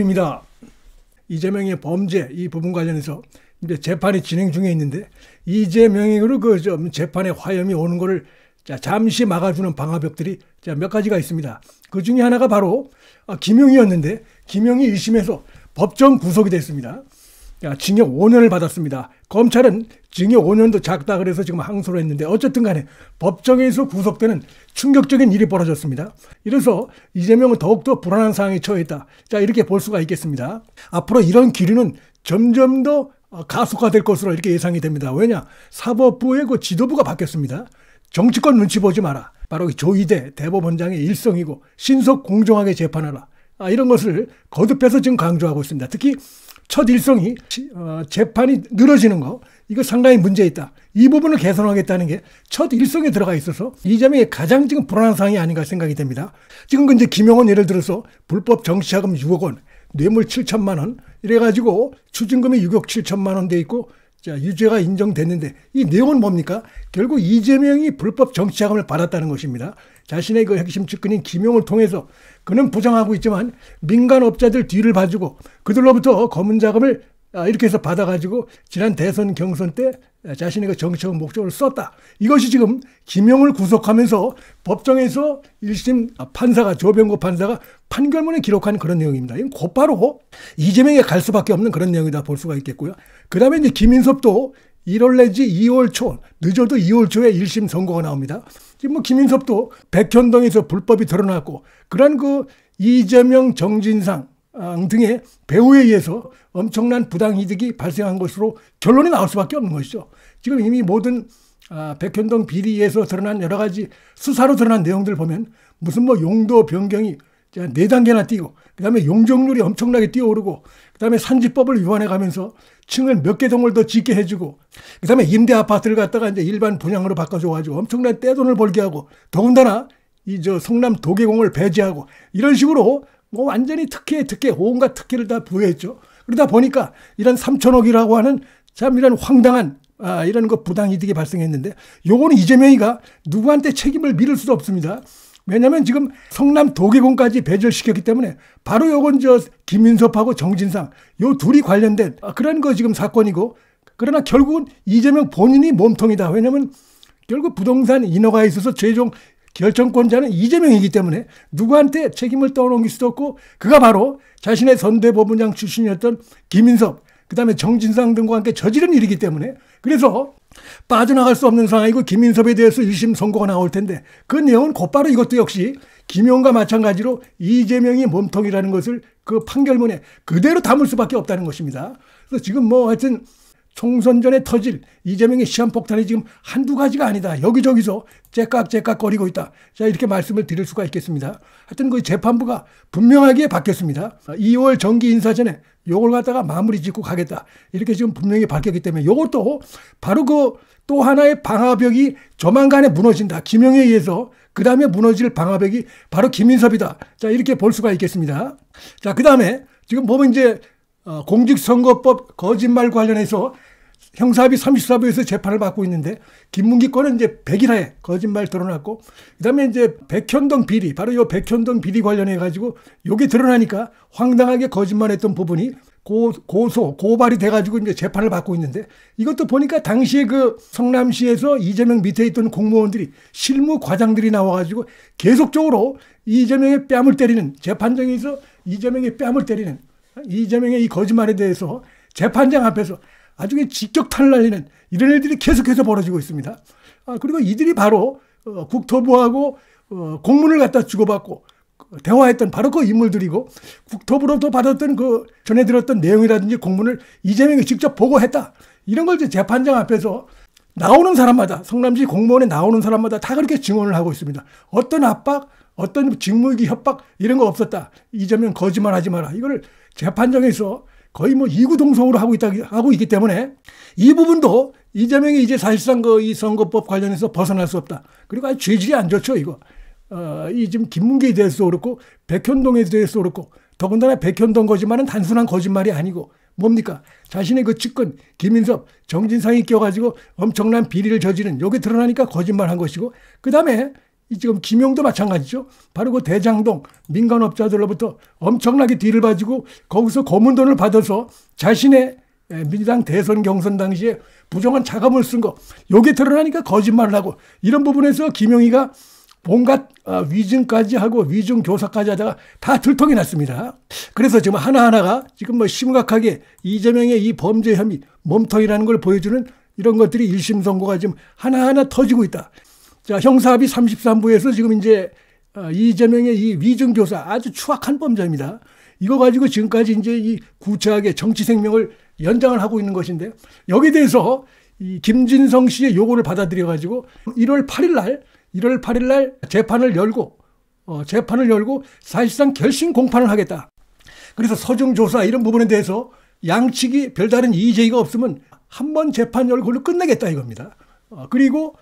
입니다. 이재명의 범죄 이 부분 관련해서 이제 재판이 진행 중에 있는데 이재명으로 그 재판의 화염이 오는 거를 잠시 막아주는 방화벽들이 몇 가지가 있습니다. 그 중에 하나가 바로 아, 김용이었는데 김용이 2심에서 법정 구속이 됐습니다. 징역 5년을 받았습니다. 검찰은 징역 5년도 작다 그래서 지금 항소를 했는데 어쨌든 간에 법정에서 구속되는 충격적인 일이 벌어졌습니다. 이래서 이재명은 더욱더 불안한 상황에 처했다. 자, 이렇게 볼 수가 있겠습니다. 앞으로 이런 기류는 점점 더 어, 가속화될 것으로 이렇게 예상이 됩니다. 왜냐? 사법부의 그 지도부가 바뀌었습니다. 정치권 눈치 보지 마라. 바로 조희대 대법원장의 일성이고 신속 공정하게 재판하라. 아, 이런 것을 거듭해서 지금 강조하고 있습니다. 특히 첫 일성이 어, 재판이 늘어지는 거 이거 상당히 문제 있다. 이 부분을 개선하겠다는 게 첫 일성에 들어가 있어서 이 점이 가장 지금 불안한 상황이 아닌가 생각이 됩니다. 지금 근데 김용원 예를 들어서 불법 정치자금 6억 원, 뇌물 7천만 원 이래가지고 추징금이 6억 7천만 원 돼 있고 자, 유죄가 인정됐는데 이 내용은 뭡니까? 결국 이재명이 불법 정치자금을 받았다는 것입니다. 자신의 그 핵심 측근인 김용을 통해서 그는 부정하고 있지만 민간업자들 뒤를 봐주고 그들로부터 검은 자금을 아, 이렇게 해서 받아가지고 지난 대선 경선 때 자신의 그 정치적 목적을 썼다. 이것이 지금 김용을 구속하면서 법정에서 1심 판사가 조병구 판사가 판결문에 기록한 그런 내용입니다. 이건 곧바로 이재명에 갈 수밖에 없는 그런 내용이다 볼 수가 있겠고요. 그 다음에 이제 김인섭도 1월 내지 2월 초, 늦어도 2월 초에 1심 선고가 나옵니다. 지금 뭐 김인섭도 백현동에서 불법이 드러났고, 그런 그 이재명 정진상 등의 배우에 의해서 엄청난 부당이득이 발생한 것으로 결론이 나올 수밖에 없는 것이죠. 지금 이미 모든 아, 백현동 비리에서 드러난 여러 가지 수사로 드러난 내용들 보면 무슨 뭐 용도 변경이 네 단계나 뛰고, 그 다음에 용적률이 엄청나게 뛰어오르고, 그 다음에 산지법을 위반해 가면서 층을 몇 개 동을 더 짓게 해주고, 그 다음에 임대 아파트를 갖다가 이제 일반 분양으로 바꿔줘가지고 엄청난 떼돈을 벌게 하고, 더군다나 이저 성남 도계공을 배제하고, 이런 식으로 뭐 완전히 특혜, 특혜, 온갖 특혜를 다 부여했죠. 그러다 보니까 이런 3천억이라고 하는 참 이런 황당한 아, 이런 거 부당이득이 발생했는데 요거는 이재명이가 누구한테 책임을 미룰 수도 없습니다. 왜냐하면 지금 성남 도계공까지 배절시켰기 때문에 바로 요건 저김민섭하고 정진상 요 둘이 관련된 그런 거 지금 사건이고 그러나 결국은 이재명 본인이 몸통이다. 왜냐하면 결국 부동산 인허가에 있어서 최종 결정권자는 이재명이기 때문에 누구한테 책임을 떠넘길 수도 없고 그가 바로 자신의 선대법원장 출신이었던 김인섭 그다음에 정진상 등과 함께 저지른 일이기 때문에 그래서 빠져나갈 수 없는 상황이고 김인섭에 대해서 1심 선고가 나올 텐데 그 내용은 곧바로 이것도 역시 김용과 마찬가지로 이재명이 몸통이라는 것을 그 판결문에 그대로 담을 수밖에 없다는 것입니다. 그래서 지금 뭐 하여튼 총선 전에 터질 이재명의 시한폭탄이 지금 한두 가지가 아니다. 여기저기서 째깍째깍 거리고 있다. 자, 이렇게 말씀을 드릴 수가 있겠습니다. 하여튼 그 재판부가 분명하게 바뀌었습니다. 2월 정기 인사 전에 요걸 갖다가 마무리 짓고 가겠다. 이렇게 지금 분명히 밝혔기 때문에 요것도 바로 그 또 하나의 방화벽이 조만간에 무너진다. 김영에 의해서 그 다음에 무너질 방화벽이 바로 김인섭이다. 자, 이렇게 볼 수가 있겠습니다. 자, 그 다음에 지금 보면 이제 어, 공직선거법 거짓말 관련해서 형사합의 34부에서 재판을 받고 있는데 김문기 건은 이제 100일하에 거짓말 드러났고 그다음에 이제 백현동 비리 바로 요 백현동 비리 관련해 가지고 요게 드러나니까 황당하게 거짓말했던 부분이 고, 고소 고발이 돼 가지고 이제 재판을 받고 있는데 이것도 보니까 당시에 그 성남시에서 이재명 밑에 있던 공무원들이 실무 과장들이 나와 가지고 계속적으로 이재명의 뺨을 때리는 재판정에서 이재명의 뺨을 때리는 이재명의 이 거짓말에 대해서 재판장 앞에서 나중에 직격 탈날리는 이런 일들이 계속해서 벌어지고 있습니다. 아, 그리고 이들이 바로 어, 국토부하고 어, 공문을 갖다 주고받고 그 대화했던 바로 그 인물들이고 국토부로부터 받았던 그 전해 들었던 내용이라든지 공문을 이재명이 직접 보고했다. 이런 걸 이제 재판장 앞에서 나오는 사람마다 성남시 공무원에 나오는 사람마다 다 그렇게 증언을 하고 있습니다. 어떤 압박, 어떤 직무유기 협박 이런 거 없었다. 이 점은 거짓말하지 마라. 이거를 재판정에서 거의 뭐 이구동성으로 하고 있다 하고 있기 때문에 이 부분도 이재명이 이제 사실상 그 이 선거법 관련해서 벗어날 수 없다. 그리고 아주 죄질이 안 좋죠 이거. 어, 이 지금 김문기에 대해서 그렇고 백현동에 대해서 그렇고 더군다나 백현동 거짓말은 단순한 거짓말이 아니고 뭡니까 자신의 그 측근 김인섭 정진상이 껴가지고 엄청난 비리를 저지른 여기 드러나니까 거짓말한 것이고 그 다음에 지금 김용도 마찬가지죠. 바로 그 대장동 민간업자들로부터 엄청나게 뒤를 봐주고 거기서 검은 돈을 받아서 자신의 민주당 대선 경선 당시에 부정한 자금을 쓴 거, 요게 드러나니까 거짓말을 하고 이런 부분에서 김용희가 뭔가 어, 위증까지 하고 위증 교사까지 하다가 다 들통이 났습니다. 그래서 지금 하나하나가 지금 뭐 심각하게 이재명의 이 범죄 혐의 몸통이라는 걸 보여주는 이런 것들이 1심 선고가 지금 하나하나 터지고 있다. 자, 형사합의 33부에서 지금 이제 어, 이재명의 이 위증교사 아주 추악한 범죄입니다. 이거 가지고 지금까지 이제 이 구차하게 정치 생명을 연장을 하고 있는 것인데 여기에 대해서 이 김진성 씨의 요구를 받아들여 가지고 1월 8일 날 1월 8일 날 재판을 열고 어, 재판을 열고 사실상 결심 공판을 하겠다. 그래서 서중 조사 이런 부분에 대해서 양측이 별다른 이의제의가 없으면 한 번 재판 열고를 끝내겠다 이겁니다. 어, 그리고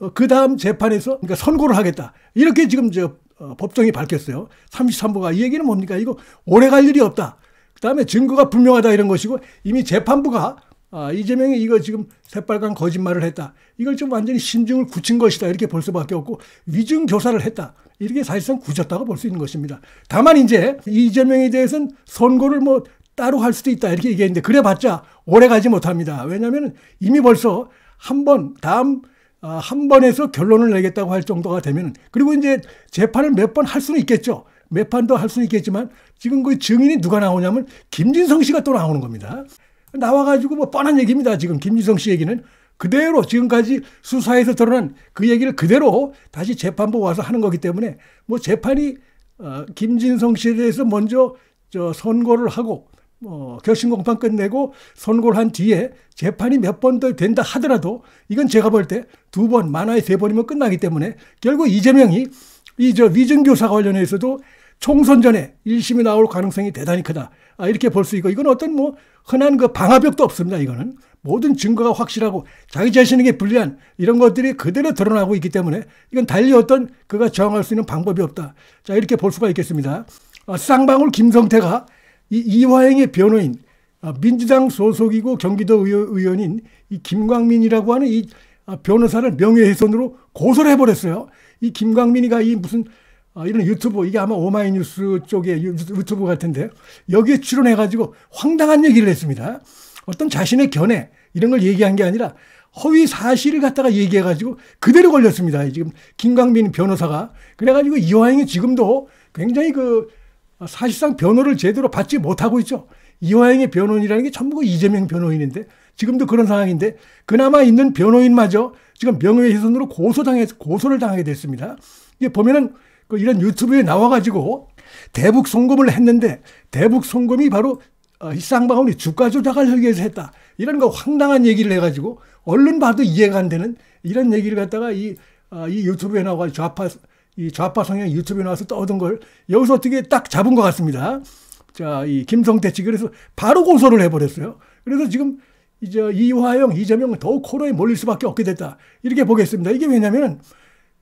어, 그 다음 재판에서 그러니까 선고를 하겠다. 이렇게 지금 저 어, 법정이 밝혔어요. 33부가 이 얘기는 뭡니까? 이거 오래 갈 일이 없다. 그 다음에 증거가 분명하다 이런 것이고 이미 재판부가 아, 이재명이 이거 지금 새빨간 거짓말을 했다. 이걸 좀 완전히 심증을 굳힌 것이다. 이렇게 볼 수밖에 없고 위증 교사를 했다. 이렇게 사실상 굳혔다고 볼 수 있는 것입니다. 다만 이제 이재명에 대해서는 선고를 뭐 따로 할 수도 있다. 이렇게 얘기했는데 그래봤자 오래 가지 못합니다. 왜냐하면 이미 벌써 한 번 다음 아, 한 번에서 결론을 내겠다고 할 정도가 되면 그리고 이제 재판을 몇 번 할 수는 있겠죠. 몇판도할 수는 있겠지만 지금 그 증인이 누가 나오냐면 김진성 씨가 또 나오는 겁니다. 나와가지고 뭐 뻔한 얘기입니다. 지금 김진성 씨 얘기는 그대로 지금까지 수사에서 드러난 그 얘기를 그대로 다시 재판부 와서 하는 거기 때문에 뭐 재판이 어, 김진성 씨에 대해서 먼저 저 선고를 하고 뭐 결심 공판 끝내고 선고를 한 뒤에 재판이 몇 번 더 된다 하더라도 이건 제가 볼 때 두 번, 만화에 세 번이면 끝나기 때문에 결국 이재명이 이 저위증교사 관련해서도 총선 전에 1심이 나올 가능성이 대단히 크다. 아, 이렇게 볼 수 있고 이건 어떤 뭐 흔한 그 방화벽도 없습니다. 이거는 모든 증거가 확실하고 자기 자신에게 불리한 이런 것들이 그대로 드러나고 있기 때문에 이건 달리 어떤 그가 저항할 수 있는 방법이 없다. 자, 이렇게 볼 수가 있겠습니다. 아, 쌍방울 김성태가 이이화영의 변호인 아, 민주당 소속이고 경기도 의원인 이 김광민이라고 하는 이 아, 변호사를 명예훼손으로 고소를 해버렸어요. 이 김광민이가 이 무슨 아, 이런 유튜브 이게 아마 오마이뉴스 쪽의 유튜브 같은데 여기에 출연해가지고 황당한 얘기를 했습니다. 어떤 자신의 견해 이런 걸 얘기한 게 아니라 허위 사실을 갖다가 얘기해가지고 그대로 걸렸습니다. 지금 김광민 변호사가 그래가지고 이화영이 지금도 굉장히 그 아, 사실상 변호를 제대로 받지 못하고 있죠. 이화영의 변호인이라는 게 전부 그 이재명 변호인인데 지금도 그런 상황인데 그나마 있는 변호인마저 지금 명예훼손으로 고소당해 고소를 당하게 됐습니다. 이게 보면은 그 이런 유튜브에 나와가지고 대북 송금을 했는데 대북 송금이 바로 희쌍방울이 어, 주가 조작을 하기 위해서 했다. 이런 거 황당한 얘기를 해가지고 얼른 봐도 이해가 안 되는 이런 얘기를 갖다가 이, 아, 이 유튜브에 나와가지고 좌파 이 좌파 성향 유튜브에 나와서 떠오던 걸 여기서 어떻게 딱 잡은 것 같습니다. 자, 이 김성태 측 그래서 바로 고소를 해버렸어요. 그래서 지금 이제 이화영, 이재명 더욱 코너에 몰릴 수밖에 없게 됐다. 이렇게 보겠습니다. 이게 왜냐면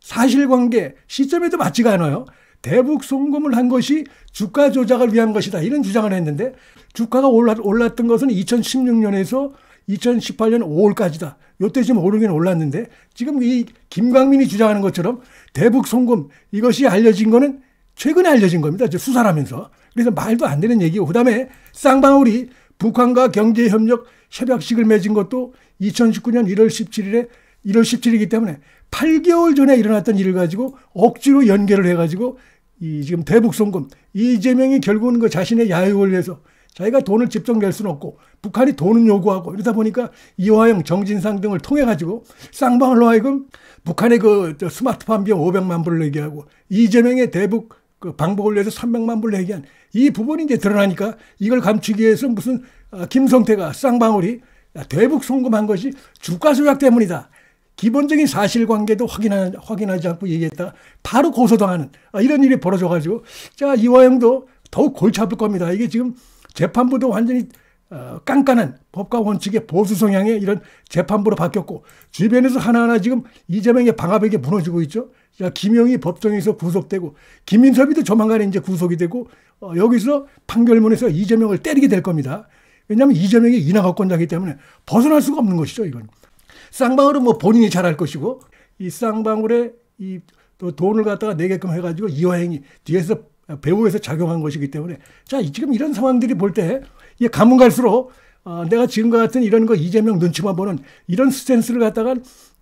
사실관계 시점에도 맞지가 않아요. 대북 송금을 한 것이 주가 조작을 위한 것이다. 이런 주장을 했는데 주가가 올랐던 것은 2016년에서 2018년 5월까지다. 요 때 지금 오르긴 올랐는데 지금 이 김광민이 주장하는 것처럼 대북 송금 이것이 알려진 거는 최근에 알려진 겁니다. 이제 수사를 하면서. 그래서 말도 안 되는 얘기고 그다음에 쌍방울이 북한과 경제 협력 협약식을 맺은 것도 2019년 1월 17일에 1월 17일이기 때문에 8개월 전에 일어났던 일을 가지고 억지로 연결을 해가지고 이 지금 대북 송금 이재명이 결국은 그 자신의 야유 원위해서 자기가 돈을 직접 낼 수는 없고 북한이 돈을 요구하고 이러다 보니까 이화영, 정진상 등을 통해 가지고 쌍방울로 하여금 북한의 그 스마트팜 비용 500만 불을 얘기하고 이재명의 대북 그 방법을 위해서 300만 불을 얘기한 이 부분이 이제 드러나니까 이걸 감추기 위해서 무슨 아, 김성태가 쌍방울이 대북 송금한 것이 주가 조작 때문이다. 기본적인 사실관계도 확인하, 확인하지 않고 얘기했다. 바로 고소당하는 아, 이런 일이 벌어져가지고 자 이화영도 더욱 골치 아플 겁니다. 이게 지금 재판부도 완전히 어, 깐깐한 법과 원칙의 보수 성향의 이런 재판부로 바뀌었고 주변에서 하나하나 지금 이재명의 방아벽이 무너지고 있죠. 자, 김영희 법정에서 구속되고 김민섭이도 조만간에 이제 구속이 되고 어, 여기서 판결문에서 이재명을 때리게 될 겁니다. 왜냐하면 이재명이 인하가권자기 때문에 벗어날 수가 없는 것이죠. 이건 쌍방울은 뭐 본인이 잘할 것이고 이 쌍방울의 이또 돈을 갖다가 내게끔 해가지고 이화행이 뒤에서 배우에서 작용한 것이기 때문에 자 지금 이런 상황들이 볼 때이 가면 갈수록 어, 내가 지금과 같은 이런 거 이재명 눈치만 보는 이런 스탠스를 갖다가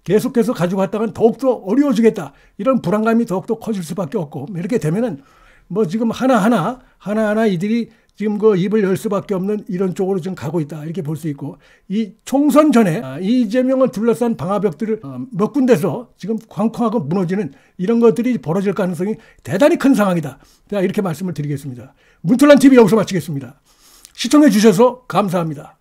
계속해서 가지고 갔다간 더욱더 어려워지겠다 이런 불안감이 더욱더 커질 수밖에 없고 이렇게 되면은 뭐 지금 하나하나 하나하나 이들이 지금 그 입을 열 수밖에 없는 이런 쪽으로 지금 가고 있다 이렇게 볼 수 있고 이 총선 전에 아, 이재명을 둘러싼 방화벽들을 어, 몇 군데서 지금 광콩하고 무너지는 이런 것들이 벌어질 가능성이 대단히 큰 상황이다. 이렇게 말씀을 드리겠습니다. 문틀란 TV 여기서 마치겠습니다. 시청해 주셔서 감사합니다.